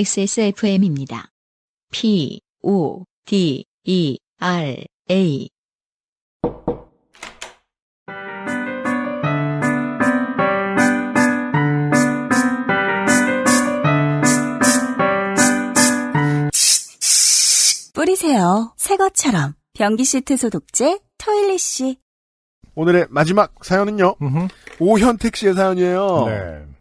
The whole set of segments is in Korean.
XSFM입니다. P, O, D, E, R, A. 뿌리세요. 새 것처럼. 변기 시트 소독제 토일리 씨. 오늘의 마지막 사연은요. 오현택 씨의 사연이에요. 네.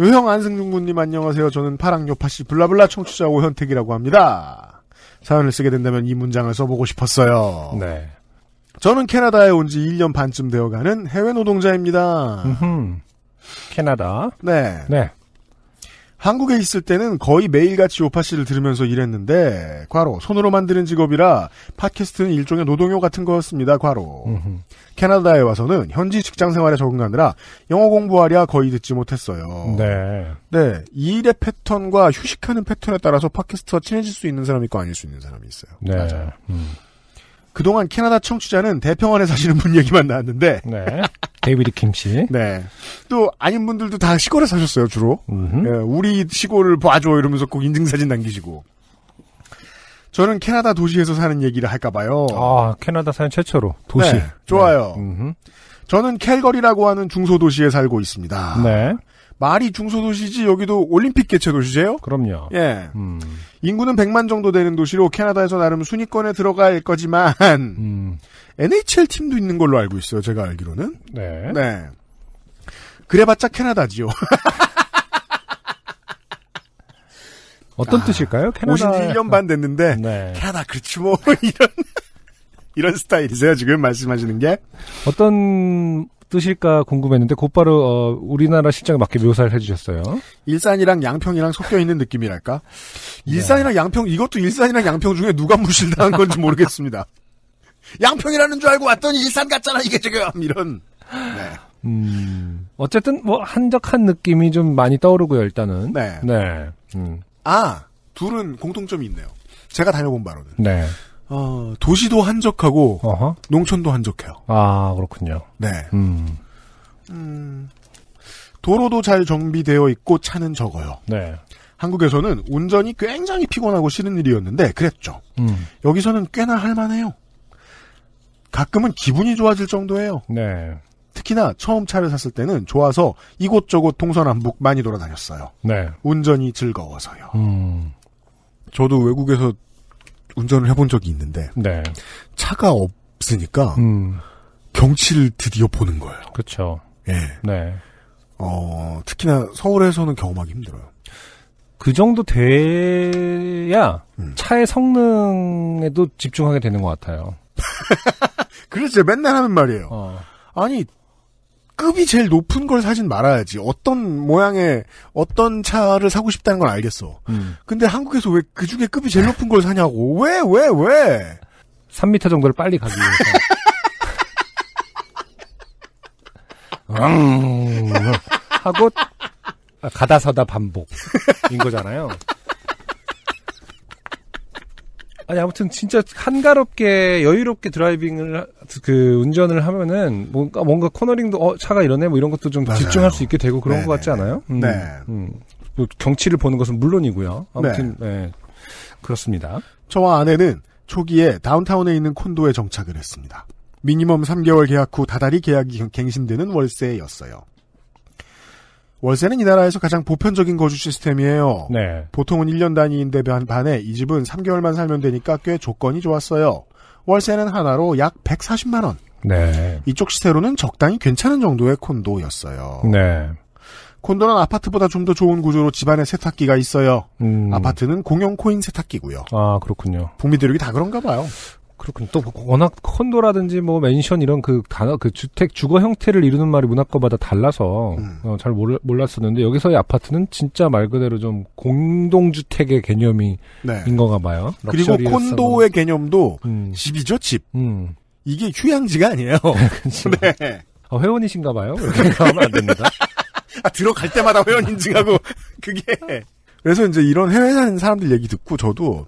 요형 안승준 군님 안녕하세요. 저는 파랑요파씨 블라블라 청취자 오현택이라고 합니다. 사연을 쓰게 된다면 이 문장을 써보고 싶었어요. 네. 저는 캐나다에 온 지 1년 반쯤 되어가는 해외 노동자입니다. 캐나다. 네. 네. 한국에 있을 때는 거의 매일같이 요파 씨를 들으면서 일했는데 과로 손으로 만드는 직업이라 팟캐스트는 일종의 노동요 같은 거였습니다. 과로 음흠. 캐나다에 와서는 현지 직장 생활에 적응하느라 영어 공부하랴 거의 듣지 못했어요. 네. 네. 일의 패턴과 휴식하는 패턴에 따라서 팟캐스트와 친해질 수 있는 사람이 있고 아닐 수 있는 사람이 있어요. 네. 맞아요. 음. 그동안 캐나다 청취자는 대평안에 사시는 분 얘기만 나왔는데 네. 데이비드 킴씨. 네. 또 아닌 분들도 다 시골에 사셨어요 주로. 예, 우리 시골을 봐줘 이러면서 꼭 인증사진 남기시고. 저는 캐나다 도시에서 사는 얘기를 할까봐요. 아 캐나다 사는 최초로 도시. 네, 좋아요. 네. 저는 캘거리라고 하는 중소도시에 살고 있습니다. 네. 말이 중소도시지 여기도 올림픽 개최 도시제요? 그럼요. 예. 음. 인구는 100만 정도 되는 도시로 캐나다에서 나름 순위권에 들어갈 거지만 음. NHL 팀도 있는 걸로 알고 있어요. 제가 알기로는. 네. 네. 그래봤자 캐나다지요. 어떤 아, 뜻일까요? 캐나다. 오신 1년 반 됐는데, 네. 캐나다, 그렇지 뭐, 이런, 이런 스타일이세요, 지금 말씀하시는 게? 어떤 뜻일까 궁금했는데, 곧바로, 어, 우리나라 실장에 맞게 묘사를 해주셨어요. 일산이랑 양평이랑 섞여있는 느낌이랄까? 네. 일산이랑 양평, 이것도 일산이랑 양평 중에 누가 무실당한 건지 모르겠습니다. 양평이라는 줄 알고 왔더니 일산 같잖아 이게 지금 이런. 네. 음. 어쨌든 뭐 한적한 느낌이 좀 많이 떠오르고요 일단은. 네. 네. 음. 아 둘은 공통점이 있네요. 제가 다녀본 바로는. 네. 어, 도시도 한적하고 어허? 농촌도 한적해요. 아 그렇군요. 네. 음. 음. 도로도 잘 정비되어 있고 차는 적어요. 네. 한국에서는 운전이 굉장히 피곤하고 싫은 일이었는데 그랬죠. 음. 여기서는 꽤나 할만해요. 가끔은 기분이 좋아질 정도예요. 네. 특히나 처음 차를 샀을 때는 좋아서 이곳저곳 동서남북 많이 돌아다녔어요. 네. 운전이 즐거워서요. 음. 저도 외국에서 운전을 해본 적이 있는데 네. 차가 없으니까 음. 경치를 드디어 보는 거예요. 그렇죠. 예. 네. 어, 특히나 서울에서는 경험하기 힘들어요. 그 정도 돼야 음. 차의 성능에도 집중하게 되는 것 같아요. 그렇죠. 맨날 하는 말이에요. 어. 아니 급이 제일 높은 걸 사진 말아야지. 어떤 모양의 어떤 차를 사고 싶다는 걸 알겠어. 음. 근데 한국에서 왜 그 중에 급이 제일 높은 걸 사냐고. 왜, 왜, 왜? 3미터 정도를 빨리 가기 위해서. 하고 아, 가다 서다 반복인 거잖아요. 아니 아무튼 진짜 한가롭게 여유롭게 드라이빙을 그 운전을 하면은 뭔가 뭔가 코너링도 어 차가 이러네 뭐 이런 것도 좀 맞아요. 집중할 수 있게 되고 그런 네네. 것 같지 네, 않아요? 네. 음, 네. 음. 뭐 경치를 보는 것은 물론이고요. 아무튼 네. 네. 그렇습니다. 저와 아내는 초기에 다운타운에 있는 콘도에 정착을 했습니다. 미니멈 3개월 계약 후 다달이 계약이 갱신되는 월세였어요. 월세는 이 나라에서 가장 보편적인 거주 시스템이에요. 네. 보통은 1년 단위인데 반에 이 집은 3개월만 살면 되니까 꽤 조건이 좋았어요. 월세는 하나로 약 140만 원. 네. 이쪽 시세로는 적당히 괜찮은 정도의 콘도였어요. 네. 콘도는 아파트보다 좀 더 좋은 구조로 집안에 세탁기가 있어요. 음. 아파트는 공용 코인 세탁기고요. 아 그렇군요. 북미 대륙이 다 그런가 봐요. 그렇군요. 또 그 워낙 콘도라든지 뭐 맨션 이런 그 단어 그 주택 주거 형태를 이루는 말이 문학과마다 달라서 음. 어, 잘 몰, 몰랐었는데 여기서의 아파트는 진짜 말 그대로 좀 공동주택의 개념이 네. 인거가 봐요. 그리고 콘도의 뭐. 개념도 음. 집이죠 집. 음. 이게 휴양지가 아니에요. 네, 네. 어, 회원이신가 봐요. 이렇게 하면 안 됩니다. 아, 들어갈 때마다 회원 인지하고 그게 그래서 이제 이런 해외 사는 사람들 얘기 듣고 저도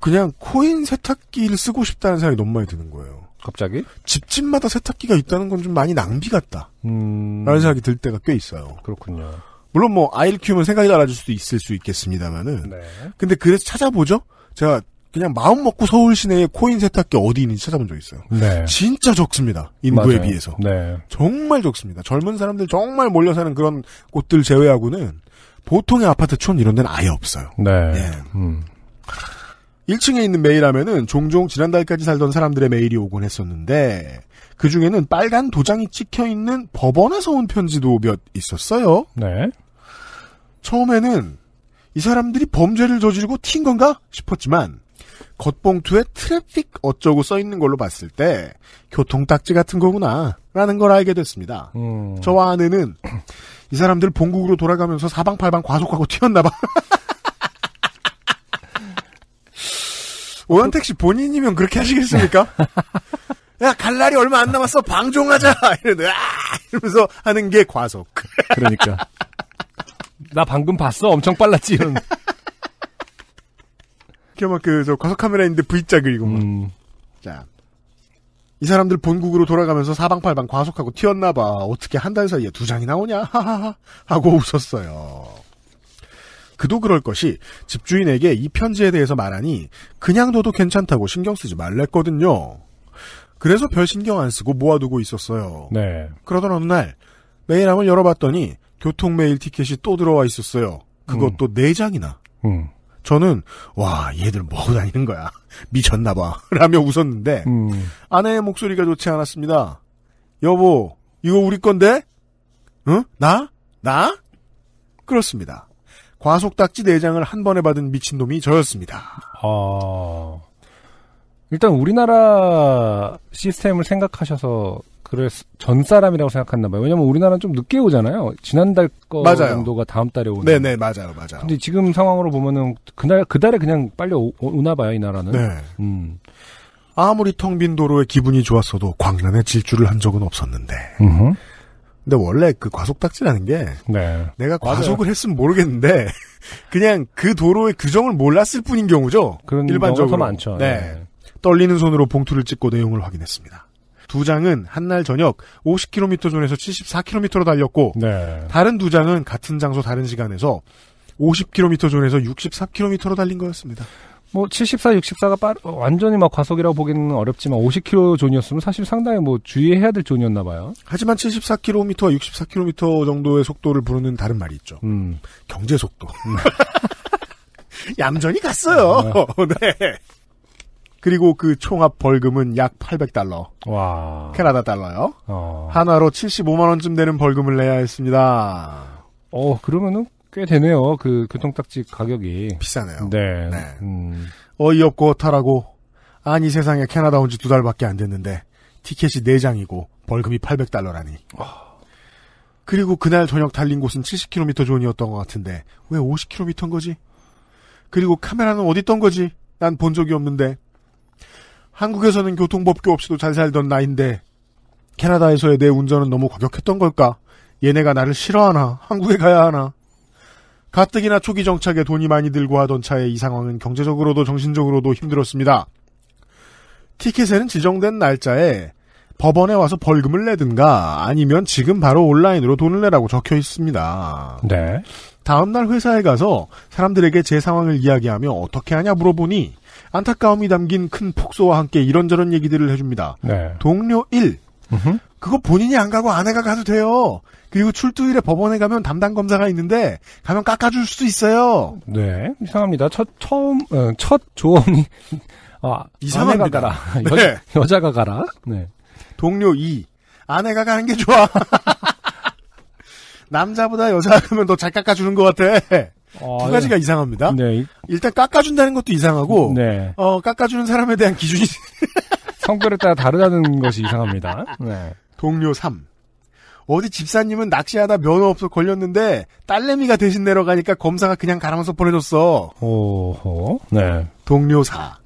그냥 코인 세탁기를 쓰고 싶다는 생각이 너무 많이 드는 거예요. 갑자기? 집집마다 세탁기가 있다는 건 좀 많이 낭비 같다. 음... 라는 생각이 들 때가 꽤 있어요. 그렇군요. 물론 뭐 아이를 키우면 생각이 달라질 수도 있을 수 있겠습니다만은. 네. 근데 그래서 찾아보죠. 제가 그냥 마음 먹고 서울 시내에 코인 세탁기 어디 있는지 찾아본 적 있어요. 네. 진짜 적습니다. 인구에 맞아요. 비해서. 네. 정말 적습니다. 젊은 사람들 정말 몰려 사는 그런 곳들 제외하고는 보통의 아파트촌 이런 데는 아예 없어요. 네. 예. 음. 1층에 있는 메일 하면은 종종 지난달까지 살던 사람들의 메일이 오곤 했었는데 그 중에는 빨간 도장이 찍혀 있는 법원에서 온 편지도 몇 있었어요. 네. 처음에는 이 사람들이 범죄를 저지르고 튄 건가 싶었지만 겉봉투에 트래픽 어쩌고 써 있는 걸로 봤을 때 교통딱지 같은 거구나라는 걸 알게 됐습니다. 음. 저와 아내는 이 사람들 본국으로 돌아가면서 사방팔방 과속하고 튀었나 봐. 오현택 씨 본인이면 그렇게 하시겠습니까? 야, 갈 날이 얼마 안 남았어. 방종하자. 이러면서, 아, 이러면서 하는 게 과속. 그러니까. 나 방금 봤어. 엄청 빨랐지. 이런. 그막 그, 저, 과속 카메라 인데 V자 그리고 막. 음. 자. 이 사람들 본국으로 돌아가면서 사방팔방 과속하고 튀었나봐. 어떻게 한 달 사이에 두 장이 나오냐? 하하하. 하고 웃었어요. 그도 그럴 것이 집주인에게 이 편지에 대해서 말하니 그냥 둬도 괜찮다고 신경 쓰지 말랬거든요. 그래서 별 신경 안 쓰고 모아두고 있었어요. 네. 그러던 어느 날 메일함을 열어봤더니 교통 메일 티켓이 또 들어와 있었어요. 그것도 음. 네 음. 장이나. 음. 저는 와 얘들 뭐고 다니는 거야 미쳤나봐 라며 웃었는데 음. 아내의 목소리가 좋지 않았습니다. 여보 이거 우리 건데? 응? 나? 나? 그렇습니다. 과속딱지 내장을 한 번에 받은 미친놈이 저였습니다. 어... 일단 우리나라 시스템을 생각하셔서 그래전 사람이라고 생각했나 봐요. 왜냐면 우리나라는 좀 늦게 오잖아요. 지난달 거 맞아요. 정도가 다음 달에 오는. 네네 네, 맞아요 맞아요. 근데 지금 상황으로 보면은 그날 그달에 그냥 빨리 오, 나 봐요 이 나라는. 네. 음. 아무리 텅빈 도로에 기분이 좋았어도 광란의 질주를 한 적은 없었는데. 으흠. 근데 원래 그 과속 딱지라는 게 네. 내가 과속을 맞아요. 했으면 모르겠는데 그냥 그 도로의 규정을 그 몰랐을 뿐인 경우죠. 그런 일반적으로 많죠. 네. 네. 떨리는 손으로 봉투를 찍고 내용을 확인했습니다. 두 장은 한날 저녁 50km 존에서 74km로 달렸고 네. 다른 두 장은 같은 장소 다른 시간에서 50km 존에서 6 4 k m 로 달린 거였습니다. 뭐 74, 64가 빠, 르 완전히 막 과속이라고 보기는 어렵지만 50km 존이었으면 사실 상당히 뭐 주의해야 될 존이었나 봐요. 하지만 74km와 64km 정도의 속도를 부르는 다른 말이 있죠. 음. 경제 속도. 음. 얌전히 갔어요. 음. 네. 그리고 그 총합 벌금은 약 800달러. 와. 캐나다 달러요. 어. 한화로 75만 원쯤 되는 벌금을 내야 했습니다. 어, 그러면은 꽤 되네요. 그 교통딱지 그 가격이 비싸네요. 네. 네. 음. 어이없고 타라고 아니 세상에 캐나다 온 지 두 달밖에 안 됐는데 티켓이 네장이고 벌금이 800달러라니. 아. 그리고 그날 저녁 달린 곳은 70km 존이었던 것 같은데 왜 50km인 거지? 그리고 카메라는 어디 있던 거지? 난 본 적이 없는데 한국에서는 교통법규 없이도 잘 살던 나인데 캐나다에서의 내 운전은 너무 과격했던 걸까? 얘네가 나를 싫어하나? 한국에 가야 하나? 가뜩이나 초기 정착에 돈이 많이 들고 하던 차에 이 상황은 경제적으로도 정신적으로도 힘들었습니다. 티켓에는 지정된 날짜에 법원에 와서 벌금을 내든가 아니면 지금 바로 온라인으로 돈을 내라고 적혀 있습니다. 네. 다음날 회사에 가서 사람들에게 제 상황을 이야기하며 어떻게 하냐 물어보니 안타까움이 담긴 큰 폭소와 함께 이런저런 얘기들을 해줍니다. 네. 동료 1. 으흠. 그거 본인이 안 가고 아내가 가도 돼요. 그리고 출두일에 법원에 가면 담당 검사가 있는데 가면 깎아줄 수도 있어요. 네, 이상합니다. 첫 처음 어, 첫 조언이 아, 이상합가다 가라. 네. 여자, 여자가 가라. 네. 동료 2. 아내가 가는 게 좋아. 남자보다 여자가 가면 더 잘 깎아주는 것 같아. 어, 두 가지가 네. 이상합니다. 네. 일단 깎아준다는 것도 이상하고, 네. 어, 깎아주는 사람에 대한 기준이. 성별에 따라 다르다는 것이 이상합니다. 네. 동료 3. 어디 집사님은 낚시하다 면허 없어 걸렸는데 딸내미가 대신 내려가니까 검사가 그냥 가라면서 보내줬어. 오호. 네. 동료 4.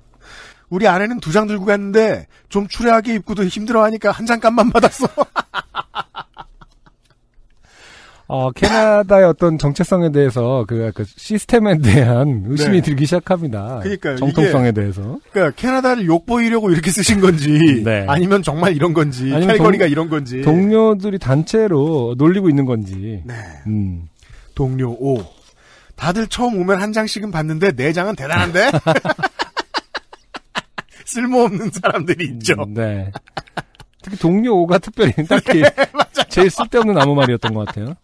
우리 아내는 두 장 들고 갔는데 좀 추레하게 입고도 힘들어하니까 한 장값만 받았어. 어, 캐나다의 어떤 정체성에 대해서 그, 그 시스템에 대한 네. 의심이 네. 들기 시작합니다. 그러니까 정통성에 이게, 대해서. 그러니까 캐나다를 욕보이려고 이렇게 쓰신 건지 네. 아니면 정말 이런 건지 칼거리가 이런 건지 동료들이 단체로 놀리고 있는 건지. 네. 음. 동료 5. 다들 처음 오면 한 장씩은 봤는데 네 장은 대단한데. 쓸모없는 사람들이 음, 있죠. 음, 네. 특히 동료 5가 특별히 네, 딱히 네, 제일 쓸데없는 아무 말이었던 것 같아요.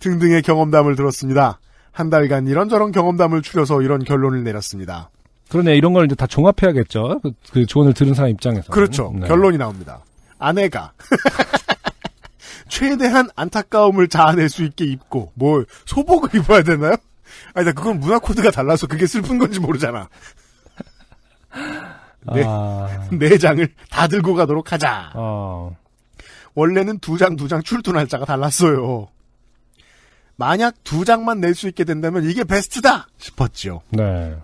등등의 경험담을 들었습니다. 한 달간 이런저런 경험담을 추려서 이런 결론을 내렸습니다. 그러네 이런 걸 이제 다 종합해야겠죠. 그, 그 조언을 들은 사람 입장에서 그렇죠. 네. 결론이 나옵니다. 아내가 최대한 안타까움을 자아낼 수 있게 입고 뭘 소복을 입어야 되나요? 아니다 그건 문화 코드가 달라서 그게 슬픈 건지 모르잖아. 아. 네, 아... 네 장을 다 들고 가도록 하자. 어... 원래는 두 장 두 장 출두 날짜가 달랐어요. 만약 두 장만 낼 수 있게 된다면 이게 베스트다 싶었지요. 네.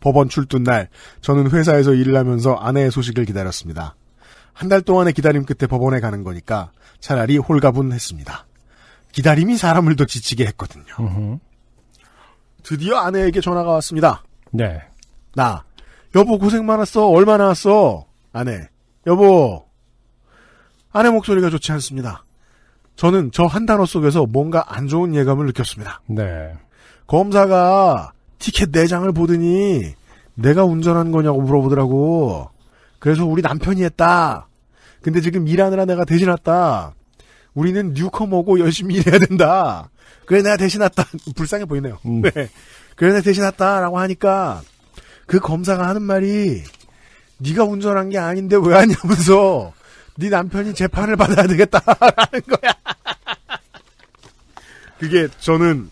법원 출두 날 저는 회사에서 일을 하면서 아내의 소식을 기다렸습니다. 한 달 동안의 기다림 끝에 법원에 가는 거니까 차라리 홀가분했습니다. 기다림이 사람을 더 지치게 했거든요. 으흠. 드디어 아내에게 전화가 왔습니다. 네. 나 여보 고생 많았어. 얼마나 왔어? 아내. 여보. 아내 목소리가 좋지 않습니다. 저는 저 한 단어 속에서 뭔가 안 좋은 예감을 느꼈습니다. 네. 검사가 티켓 4장을 보더니 내가 운전한 거냐고 물어보더라고. 그래서 우리 남편이 했다. 근데 지금 일하느라 내가 대신 왔다. 우리는 뉴커하고 열심히 일해야 된다. 그래 내가 대신 왔다. 불쌍해 보이네요. 음. 네. 그래 내가 대신 왔다라고 하니까 그 검사가 하는 말이 네가 운전한 게 아닌데 왜 하냐면서 네 남편이 재판을 받아야 되겠다라는 거야. 그게 저는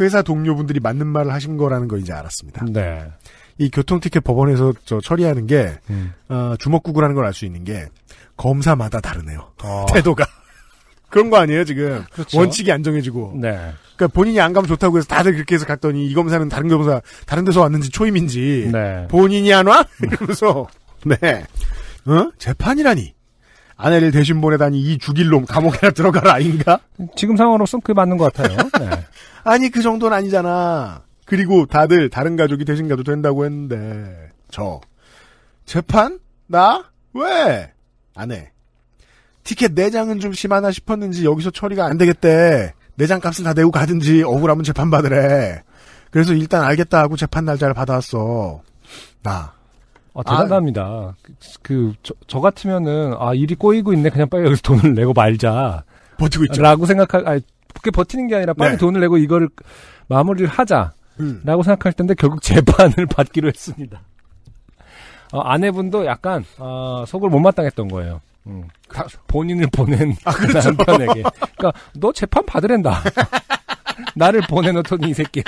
회사 동료분들이 맞는 말을 하신 거라는 거 이제 알았습니다. 네. 이 교통티켓 법원에서 저 처리하는 게 음. 어, 주먹구구라는 걸 알 수 있는 게 검사마다 다르네요. 어. 태도가. 그런 거 아니에요 지금 그렇죠. 원칙이 안 정해지고. 네. 그러니까 본인이 안 가면 좋다고 해서 다들 그렇게 해서 갔더니 이 검사는 다른 검사 다른 데서 왔는지 초임인지 네. 본인이 안 와? 이러면서 음. 네. 어? 재판이라니 아내를 대신 보내다니 이 죽일놈 감옥에나 들어가라 아닌가? 지금 상황으로선 그게 맞는 것 같아요. 네. 아니 그 정도는 아니잖아. 그리고 다들 다른 가족이 대신 가도 된다고 했는데 저 재판 나 왜? 아내 티켓 내장은좀 심하나 싶었는지 여기서 처리가 안 되겠대. 내장 값은 다 내고 가든지 억울하면 재판 받으래. 그래서 일단 알겠다 하고 재판 날짜를 받아왔어. 나 아, 대단합니다. 아, 그, 저, 저, 같으면은, 아, 일이 꼬이고 있네. 그냥 빨리 여기서 돈을 내고 말자. 버티고 있죠. 라고 생각할, 아니, 그게 버티는 게 아니라 빨리 네. 돈을 내고 이거를 마무리를 하자. 음. 라고 생각할 텐데 결국 재판을 받기로 했습니다. 어, 아내분도 약간 어, 속을 못마땅했던 거예요. 음, 그렇죠. 본인을 보낸 아, 그렇죠. 남편에게. 그러니까 너 재판 받으랜다. 나를 보내놓더니 이 새끼야.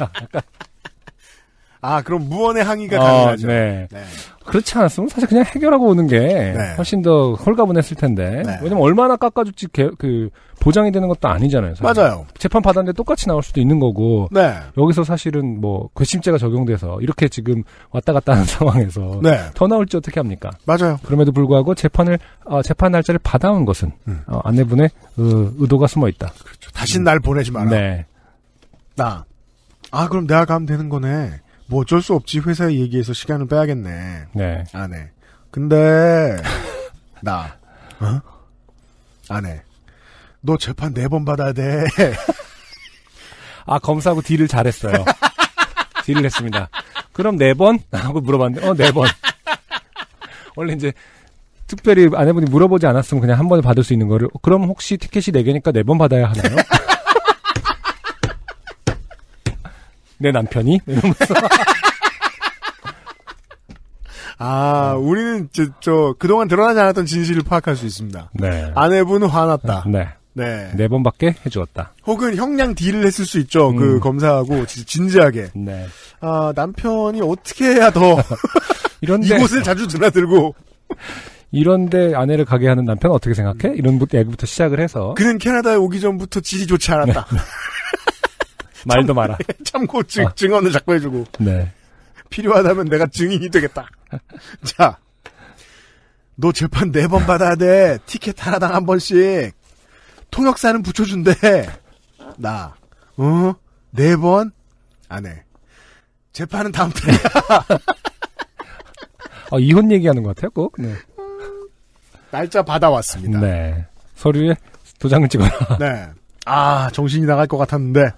아, 그럼 무언의 항의가 어, 가능하죠. 네. 네. 그렇지 않았으면 사실 그냥 해결하고 오는 게 네. 훨씬 더 홀가분했을 텐데. 네. 왜냐면 얼마나 깎아줄지 개, 그 보장이 되는 것도 아니잖아요. 사실. 맞아요. 재판 받았는데 똑같이 나올 수도 있는 거고. 네. 여기서 사실은 뭐 괘씸죄가 적용돼서 이렇게 지금 왔다 갔다 하는 상황에서 네. 더 나올지 어떻게 합니까? 맞아요. 그럼에도 불구하고 재판을 어, 재판 날짜를 받아온 것은 음. 어, 아내분의 어, 의도가 숨어 있다. 그렇죠. 다시 음. 날 보내지 마라. 네. 나. 아 그럼 내가 가면 되는 거네. 뭐 어쩔 수 없지 회사에 얘기해서 시간을 빼야겠네. 네. 아, 네. 근데 나 어? 안 아, 해. 네. 너 재판 네 번 받아야 돼. 아 검사하고 딜을 잘했어요. 딜을 했습니다. 그럼 네 번? 하고 물어봤는데 어네 번. 원래 이제 특별히 아내분이 물어보지 않았으면 그냥 한 번에 받을 수 있는 거를 그럼 혹시 티켓이 네 개니까 네 번 받아야 하나요? 내 남편이? 이러면서. 아, 우리는 저, 저, 그동안 드러나지 않았던 진실을 파악할 수 있습니다. 네. 아내분 은 화났다. 네. 네. 네 번밖에 해주었다. 혹은 형량 딜을 했을 수 있죠. 그 음. 그 검사하고 진지하게. 네. 아, 남편이 어떻게 해야 더 이런데 이곳을 자주 드나들고 이런데 아내를 가게 하는 남편 어떻게 생각해? 이런 얘기부터 시작을 해서 그는 캐나다에 오기 전부터 질이 좋지 않았다. 네. 말도 마라. 참고 증, 아. 증언을 자꾸 해주고. 네. 필요하다면 내가 증인이 되겠다. 자, 너 재판 네 번 받아야 돼. 티켓 하나당 한 번씩. 통역사는 붙여준대. 나, 어? 네 번? 안 해. 재판은 다음 달에. 아, 이혼 얘기하는 것 같아요, 꼭. 네. 날짜 받아왔습니다. 네. 서류에 도장을 찍어라. 네. 아, 정신이 나갈 것 같았는데.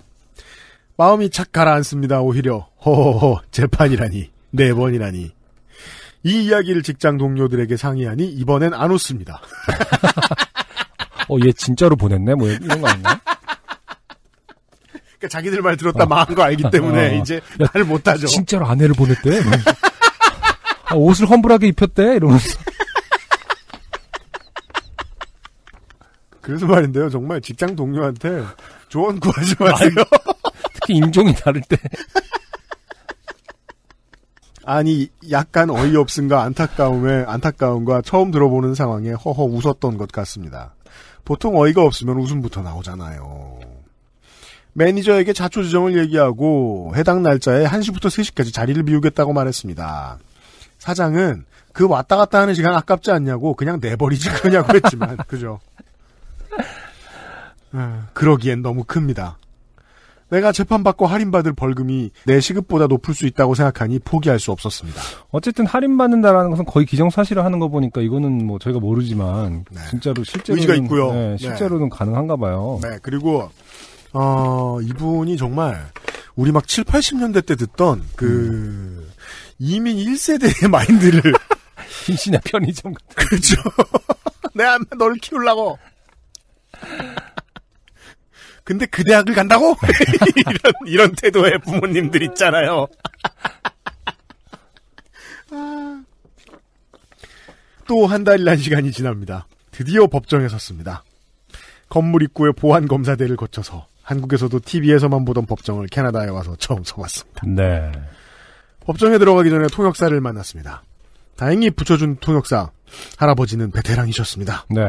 마음이 착 가라앉습니다. 오히려 허허허 재판이라니 네 번이라니 이 이야기를 직장 동료들에게 상의하니 이번엔 안 웃습니다. 어, 얘 진짜로 보냈네? 뭐 이런 거 아니야? 그러니까 자기들 말 들었다 어. 망한 거 알기 때문에 어. 이제 야, 말 못하죠. 진짜로 아내를 보냈대. 뭐 아, 옷을 험블하게 입혔대 이러면서. 그래서 말인데요. 정말 직장 동료한테 조언 구하지 마세요. 특히 인종이 다를 때. 아니 약간 어이없음과 안타까움에 안타까움과 처음 들어보는 상황에 허허 웃었던 것 같습니다. 보통 어이가 없으면 웃음부터 나오잖아요. 매니저에게 자초 지정을 얘기하고 해당 날짜에 1시부터 3시까지 자리를 비우겠다고 말했습니다. 사장은 그 왔다 갔다 하는 시간 아깝지 않냐고 그냥 내버리지 그러냐고 했지만 그죠. 네, 그러기엔 너무 큽니다. 내가 재판받고 할인받을 벌금이 내 시급보다 높을 수 있다고 생각하니 포기할 수 없었습니다. 어쨌든 할인받는다라는 것은 거의 기정사실화 하는 거 보니까 이거는 뭐 저희가 모르지만 네. 진짜로 실제로 의지가 있고요. 네, 네. 실제로는 네. 가능한가 봐요. 네, 그리고 어, 이분이 정말 우리 막 7, 80년대 때 듣던 그 음. 이민 1세대의 마인드를 김신의 편의점 같은 그렇죠. 내가 널 키우려고 근데 그 대학을 간다고? 이런, 이런 태도의 부모님들 있잖아요. 또 한 달이란 시간이 지납니다. 드디어 법정에 섰습니다. 건물 입구에 보안 검사대를 거쳐서 한국에서도 TV에서만 보던 법정을 캐나다에 와서 처음 서봤습니다. 네. 법정에 들어가기 전에 통역사를 만났습니다. 다행히 붙여준 통역사 할아버지는 베테랑이셨습니다. 네.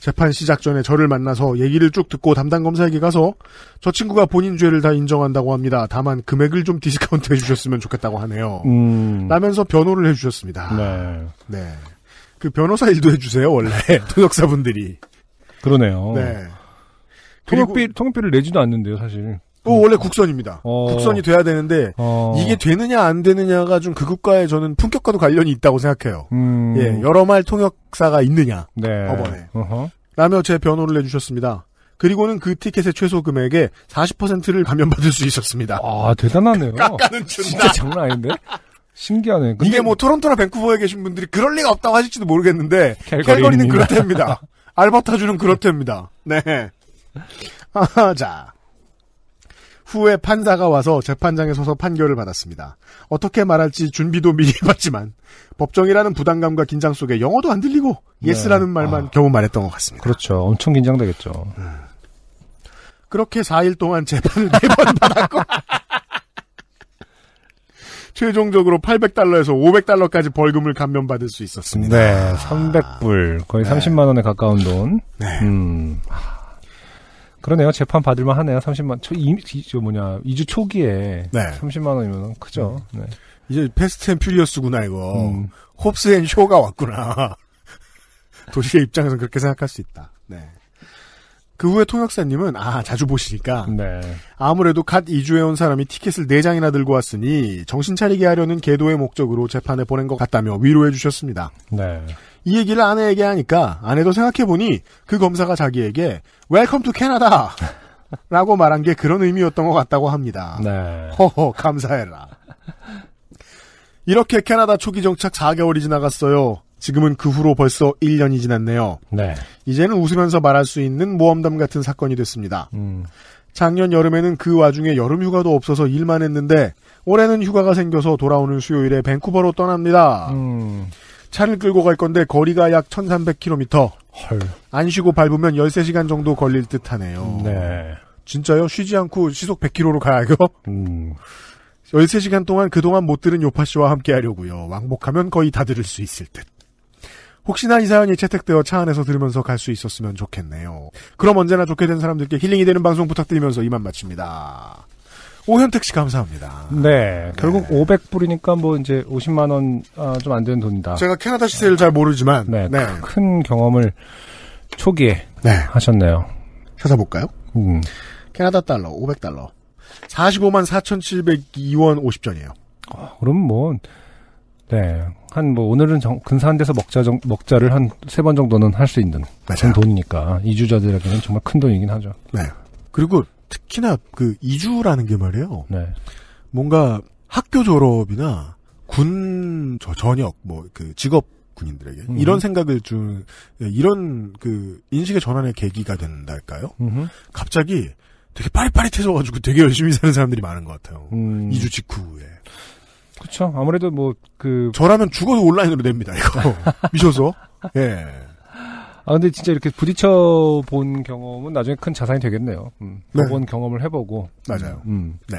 재판 시작 전에 저를 만나서 얘기를 쭉 듣고 담당 검사에게 가서 저 친구가 본인 죄를 다 인정한다고 합니다. 다만 금액을 좀 디스카운트 해주셨으면 좋겠다고 하네요. 음. 라면서 변호를 해주셨습니다. 네. 네. 그 변호사 일도 해주세요, 원래. 통역사분들이. 그러네요. 네. 통역비, 통역비를 내지도 않는데요, 사실. 또 그 원래 국선입니다. 어... 국선이 돼야 되는데 어... 이게 되느냐 안 되느냐가 좀 그 국가에 저는 품격과도 관련이 있다고 생각해요. 음... 예, 여러 말 통역사가 있느냐 네. 법원에. 어허. 라며 제 변호를 내주셨습니다. 그리고는 그 티켓의 최소 금액의 40%를 감면받을 수 있었습니다. 아 대단하네요. 깎아는 준다. 진짜 장난 아닌데. 신기하네. 근데... 이게 뭐 토론토나 밴쿠버에 계신 분들이 그럴 리가 없다고 하실지도 모르겠는데 캘거리는 그렇답니다. 알버타주는 그렇답니다. 네. 아, 자. 후에 판사가 와서 재판장에 서서 판결을 받았습니다. 어떻게 말할지 준비도 미리 해봤지만 법정이라는 부담감과 긴장 속에 영어도 안 들리고 네. 예스라는 말만 아. 겨우 말했던 것 같습니다. 그렇죠. 엄청 긴장되겠죠. 음. 그렇게 4일 동안 재판을 4번 받았고 최종적으로 800달러에서 500달러까지 벌금을 감면받을 수 있었습니다. 네, 300불 거의 네. 아. 30만 원에 가까운 돈. 네. 음. 아. 그러네요. 재판 받을만 하네요. 30만. 초, 이, 이, 저 뭐냐. 2주 초기에. 네. 30만 원이면 크죠. 음. 네. 이제 패스트 앤 퓨리어스구나, 이거. 음. 홉스 앤 쇼가 왔구나. 도시의 입장에서 는 그렇게 생각할 수 있다. 네. 그 후에 통역사님은, 아, 자주 보시니까. 네. 아무래도 갓2주에온 사람이 티켓을 4장이나 들고 왔으니, 정신 차리게 하려는 계도의 목적으로 재판에 보낸 것 같다며 위로해 주셨습니다. 네. 이 얘기를 아내에게 하니까 아내도 생각해보니 그 검사가 자기에게 웰컴 투 캐나다! 라고 말한 게 그런 의미였던 것 같다고 합니다. 네. 허허, 감사해라. 이렇게 캐나다 초기 정착 4개월이 지나갔어요. 지금은 그 후로 벌써 1년이 지났네요. 네. 이제는 웃으면서 말할 수 있는 모험담 같은 사건이 됐습니다. 음. 작년 여름에는 그 와중에 여름 휴가도 없어서 일만 했는데 올해는 휴가가 생겨서 돌아오는 수요일에 밴쿠버로 떠납니다. 음. 차를 끌고 갈 건데 거리가 약 1300km. 헐. 안 쉬고 밟으면 13시간 정도 걸릴 듯 하네요. 네. 진짜요? 쉬지 않고 시속 100km로 가야죠? 음. 13시간 동안 그동안 못 들은 요파 씨와 함께 하려고요. 왕복하면 거의 다 들을 수 있을 듯. 혹시나 이 사연이 채택되어 차 안에서 들으면서 갈 수 있었으면 좋겠네요. 그럼 언제나 좋게 된 사람들께 힐링이 되는 방송 부탁드리면서 이만 마칩니다. 오현택 씨 감사합니다. 네. 네. 결국 네. 500불이니까 뭐 이제 50만 원 좀안 아, 되는 돈이다. 제가 캐나다 시세를 잘 모르지만 네. 네. 큰 경험을 초기에 네. 하셨네요. 찾아볼까요? 음. 캐나다 달러 500달러. 45만 4,702원 50전이에요. 어, 그럼 뭐 네. 한 뭐 오늘은 정, 근사한 데서 먹자 정, 먹자를 한 세 번 정도는 할 수 있는 맞아요. 그 돈이니까 이주자들에게는 정말 큰 돈이긴 하죠. 네. 그리고 특히나 그 이주라는 게 말이에요. 네. 뭔가 학교 졸업이나 군 저, 전역 뭐 그 직업 군인들에게 음 이런 생각을 좀 예, 이런 그 인식의 전환의 계기가 된달까요? 음흠. 갑자기 되게 빠릿빠릿해져가지고 되게 열심히 사는 사람들이 많은 것 같아요. 음. 2주 직후에. 그렇죠. 아무래도 뭐 그 저라면 죽어도 온라인으로 냅니다 이거 미셔서 예. 아 근데 진짜 이렇게 부딪혀 본 경험은 나중에 큰 자산이 되겠네요. 음. 네. 본 경험을 해보고 맞아요. 음. 음. 네.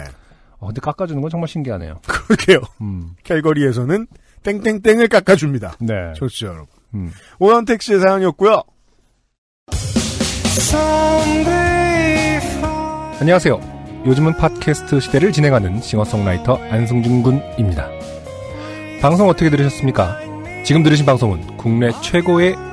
어, 근데 깎아주는 건 정말 신기하네요. 그러게요. 음. 캘거리에서는 땡땡땡을 깎아줍니다. 네. 좋죠 여러분. 음. 오현택 씨의 사연이었고요. 안녕하세요. 요즘은 팟캐스트 시대를 진행하는 싱어송라이터 안승준 군입니다. 방송 어떻게 들으셨습니까? 지금 들으신 방송은 국내 최고의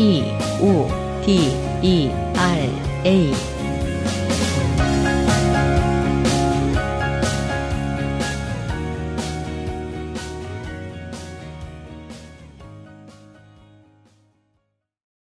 P O D E R A